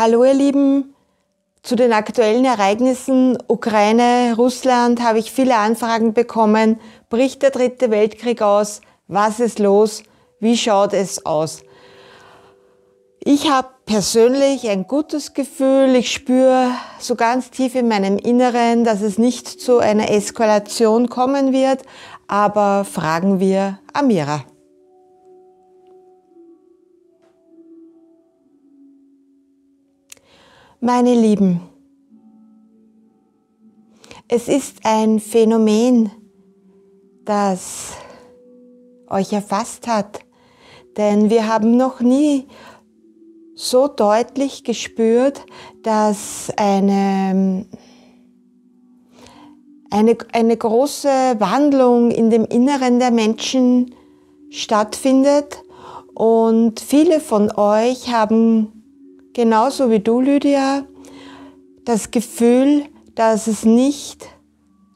Hallo ihr Lieben, zu den aktuellen Ereignissen Ukraine, Russland habe ich viele Anfragen bekommen. Bricht der dritte Weltkrieg aus? Was ist los? Wie schaut es aus? Ich habe persönlich ein gutes Gefühl. Ich spüre so ganz tief in meinem Inneren, dass es nicht zu einer Eskalation kommen wird. Aber fragen wir Amira. meine Lieben. Es ist ein Phänomen, das euch erfasst hat, denn wir haben noch nie so deutlich gespürt, dass eine, eine, eine große Wandlung in dem Inneren der Menschen stattfindet und viele von euch haben genauso wie du, Lydia, das Gefühl, dass es nicht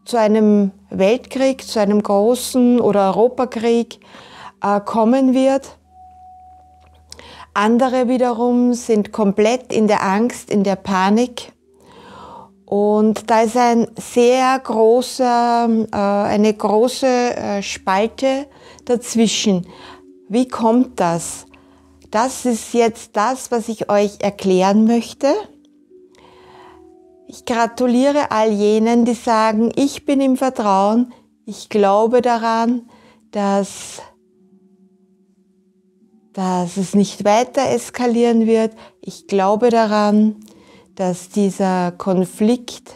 zu einem Weltkrieg, zu einem großen oder Europakrieg äh, kommen wird. Andere wiederum sind komplett in der Angst, in der Panik. Und da ist ein sehr großer, äh, eine große äh, Spalte dazwischen. Wie kommt das? Das ist jetzt das, was ich euch erklären möchte. Ich gratuliere all jenen, die sagen, ich bin im Vertrauen, ich glaube daran, dass, dass es nicht weiter eskalieren wird. Ich glaube daran, dass dieser Konflikt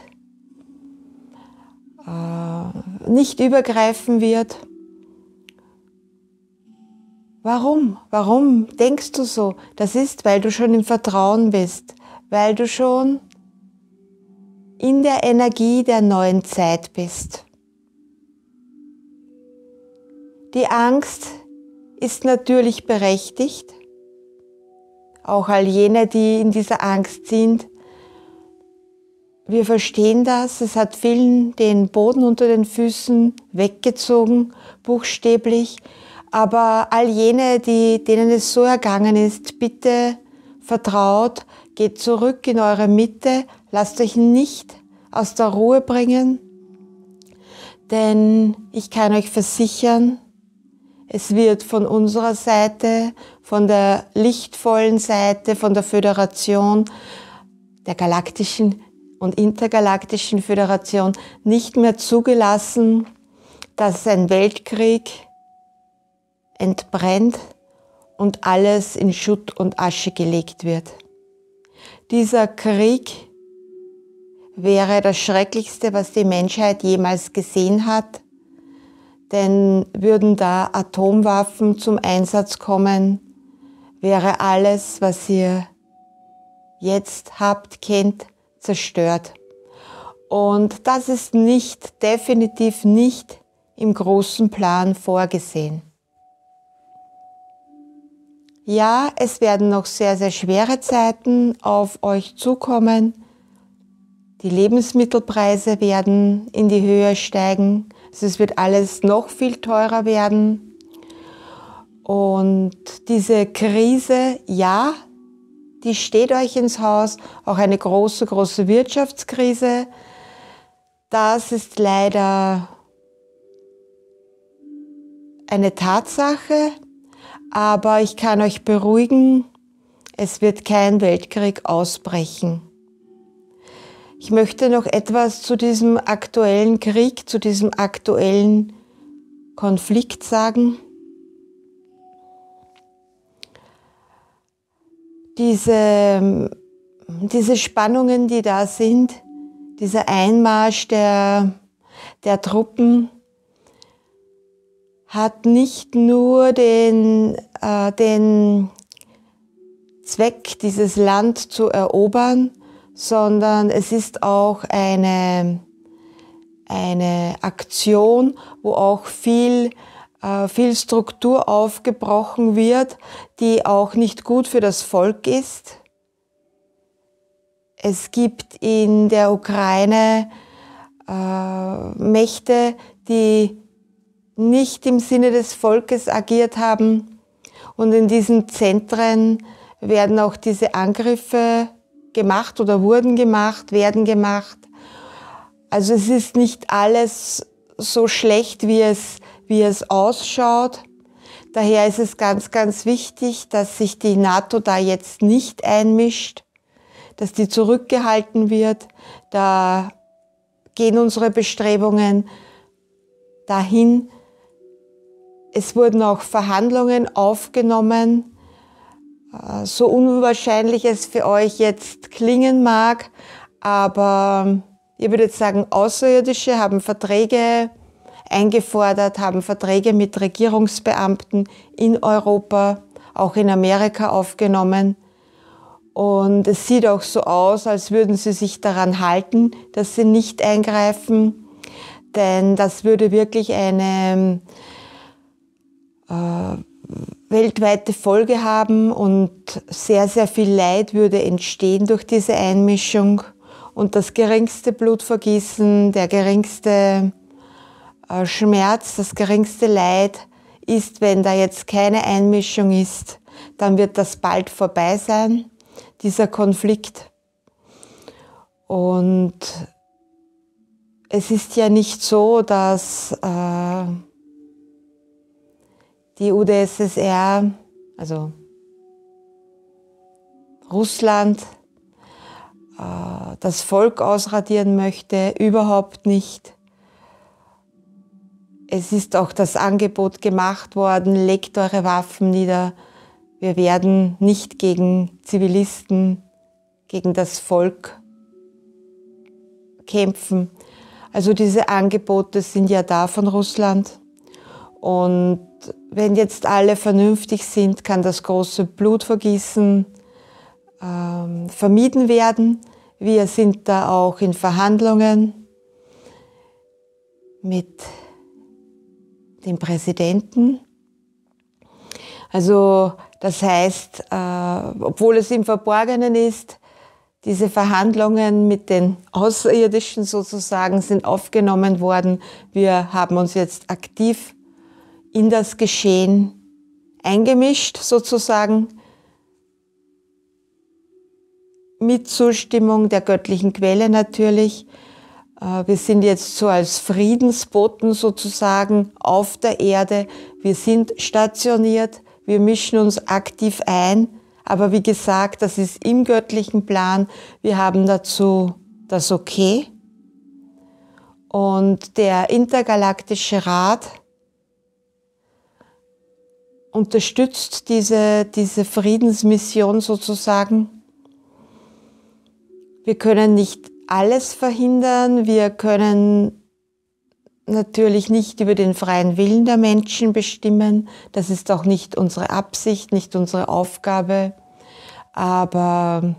äh, nicht übergreifen wird. Warum? Warum denkst du so? Das ist, weil du schon im Vertrauen bist, weil du schon in der Energie der neuen Zeit bist. Die Angst ist natürlich berechtigt, auch all jene, die in dieser Angst sind. Wir verstehen das, es hat vielen den Boden unter den Füßen weggezogen, buchstäblich, aber all jene, die, denen es so ergangen ist, bitte vertraut, geht zurück in eure Mitte, lasst euch nicht aus der Ruhe bringen, denn ich kann euch versichern, es wird von unserer Seite, von der lichtvollen Seite, von der Föderation, der galaktischen und intergalaktischen Föderation nicht mehr zugelassen, dass ein Weltkrieg entbrennt und alles in Schutt und Asche gelegt wird. Dieser Krieg wäre das Schrecklichste, was die Menschheit jemals gesehen hat, denn würden da Atomwaffen zum Einsatz kommen, wäre alles, was ihr jetzt habt, kennt, zerstört. Und das ist nicht, definitiv nicht im großen Plan vorgesehen. Ja, es werden noch sehr, sehr schwere Zeiten auf euch zukommen. Die Lebensmittelpreise werden in die Höhe steigen. Also es wird alles noch viel teurer werden. Und diese Krise, ja, die steht euch ins Haus. Auch eine große, große Wirtschaftskrise. Das ist leider eine Tatsache aber ich kann euch beruhigen, es wird kein Weltkrieg ausbrechen. Ich möchte noch etwas zu diesem aktuellen Krieg, zu diesem aktuellen Konflikt sagen. Diese, diese Spannungen, die da sind, dieser Einmarsch der, der Truppen, hat nicht nur den, äh, den Zweck, dieses Land zu erobern, sondern es ist auch eine, eine Aktion, wo auch viel, äh, viel Struktur aufgebrochen wird, die auch nicht gut für das Volk ist. Es gibt in der Ukraine äh, Mächte, die nicht im Sinne des Volkes agiert haben. Und in diesen Zentren werden auch diese Angriffe gemacht oder wurden gemacht, werden gemacht. Also es ist nicht alles so schlecht, wie es, wie es ausschaut. Daher ist es ganz, ganz wichtig, dass sich die NATO da jetzt nicht einmischt, dass die zurückgehalten wird. Da gehen unsere Bestrebungen dahin, es wurden auch Verhandlungen aufgenommen, äh, so unwahrscheinlich es für euch jetzt klingen mag, aber ihr würdet sagen, Außerirdische haben Verträge eingefordert, haben Verträge mit Regierungsbeamten in Europa, auch in Amerika aufgenommen. Und es sieht auch so aus, als würden sie sich daran halten, dass sie nicht eingreifen, denn das würde wirklich eine äh, weltweite Folge haben und sehr, sehr viel Leid würde entstehen durch diese Einmischung. Und das geringste Blutvergießen, der geringste äh, Schmerz, das geringste Leid ist, wenn da jetzt keine Einmischung ist, dann wird das bald vorbei sein, dieser Konflikt. Und es ist ja nicht so, dass... Äh, die UdSSR, also Russland, äh, das Volk ausradieren möchte, überhaupt nicht. Es ist auch das Angebot gemacht worden, legt eure Waffen nieder. Wir werden nicht gegen Zivilisten, gegen das Volk kämpfen. Also diese Angebote sind ja da von Russland. Und wenn jetzt alle vernünftig sind, kann das große Blutvergießen ähm, vermieden werden. Wir sind da auch in Verhandlungen mit dem Präsidenten. Also das heißt, äh, obwohl es im Verborgenen ist, diese Verhandlungen mit den Außerirdischen sozusagen sind aufgenommen worden. Wir haben uns jetzt aktiv in das Geschehen eingemischt sozusagen mit Zustimmung der göttlichen Quelle natürlich. Äh, wir sind jetzt so als Friedensboten sozusagen auf der Erde. Wir sind stationiert, wir mischen uns aktiv ein. Aber wie gesagt, das ist im göttlichen Plan. Wir haben dazu das Okay. Und der intergalaktische Rat unterstützt diese, diese Friedensmission sozusagen. Wir können nicht alles verhindern, wir können natürlich nicht über den freien Willen der Menschen bestimmen, das ist auch nicht unsere Absicht, nicht unsere Aufgabe, aber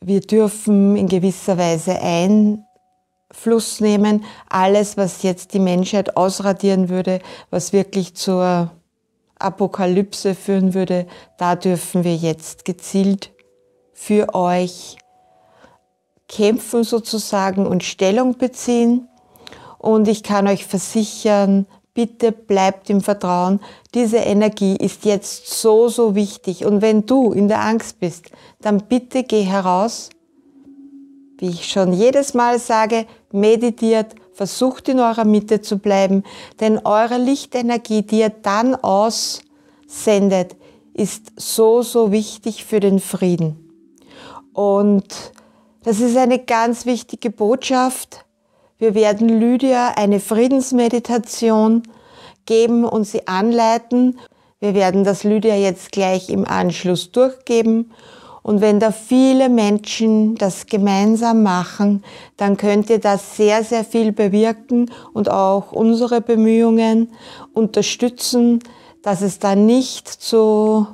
wir dürfen in gewisser Weise Einfluss nehmen, alles, was jetzt die Menschheit ausradieren würde, was wirklich zur Apokalypse führen würde, da dürfen wir jetzt gezielt für euch kämpfen sozusagen und Stellung beziehen. Und ich kann euch versichern, bitte bleibt im Vertrauen. Diese Energie ist jetzt so, so wichtig. Und wenn du in der Angst bist, dann bitte geh heraus. Wie ich schon jedes Mal sage, meditiert, Versucht in eurer Mitte zu bleiben, denn eure Lichtenergie, die ihr dann aussendet, ist so, so wichtig für den Frieden. Und das ist eine ganz wichtige Botschaft. Wir werden Lydia eine Friedensmeditation geben und sie anleiten. Wir werden das Lydia jetzt gleich im Anschluss durchgeben und wenn da viele Menschen das gemeinsam machen, dann könnte das sehr, sehr viel bewirken und auch unsere Bemühungen unterstützen, dass es da nicht zu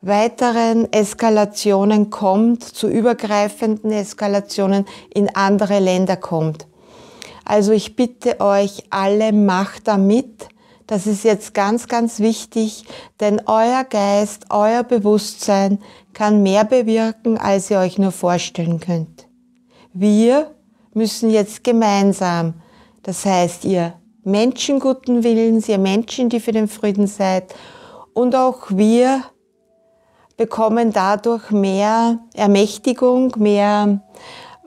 weiteren Eskalationen kommt, zu übergreifenden Eskalationen in andere Länder kommt. Also ich bitte euch alle, macht damit. Das ist jetzt ganz, ganz wichtig, denn euer Geist, euer Bewusstsein kann mehr bewirken, als ihr euch nur vorstellen könnt. Wir müssen jetzt gemeinsam, das heißt ihr Menschen guten Willens, ihr Menschen, die für den Frieden seid und auch wir bekommen dadurch mehr Ermächtigung, mehr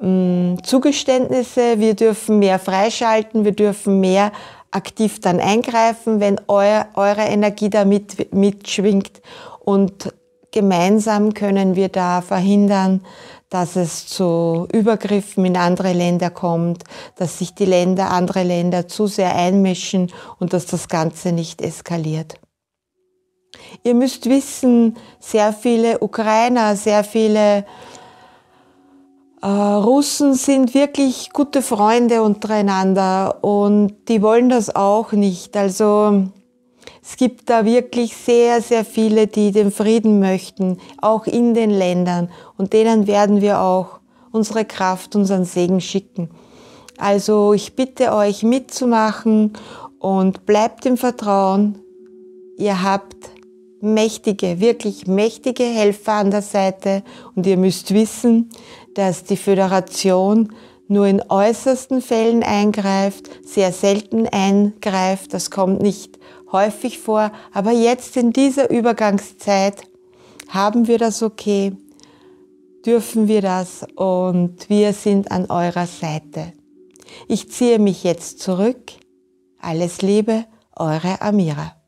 mm, Zugeständnisse, wir dürfen mehr freischalten, wir dürfen mehr aktiv dann eingreifen, wenn euer, eure Energie da mit, mitschwingt. Und gemeinsam können wir da verhindern, dass es zu Übergriffen in andere Länder kommt, dass sich die Länder, andere Länder zu sehr einmischen und dass das Ganze nicht eskaliert. Ihr müsst wissen, sehr viele Ukrainer, sehr viele äh, Russen sind wirklich gute Freunde untereinander und die wollen das auch nicht. Also es gibt da wirklich sehr, sehr viele, die den Frieden möchten, auch in den Ländern. Und denen werden wir auch unsere Kraft, unseren Segen schicken. Also ich bitte euch mitzumachen und bleibt im Vertrauen. Ihr habt mächtige, wirklich mächtige Helfer an der Seite und ihr müsst wissen, dass die Föderation nur in äußersten Fällen eingreift, sehr selten eingreift, das kommt nicht häufig vor, aber jetzt in dieser Übergangszeit haben wir das okay, dürfen wir das und wir sind an eurer Seite. Ich ziehe mich jetzt zurück. Alles Liebe, eure Amira.